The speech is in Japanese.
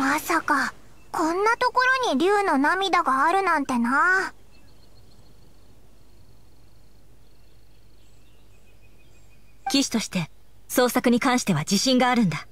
まさかこんなところに竜の涙があるなんてな騎士として創作に関しては自信があるんだ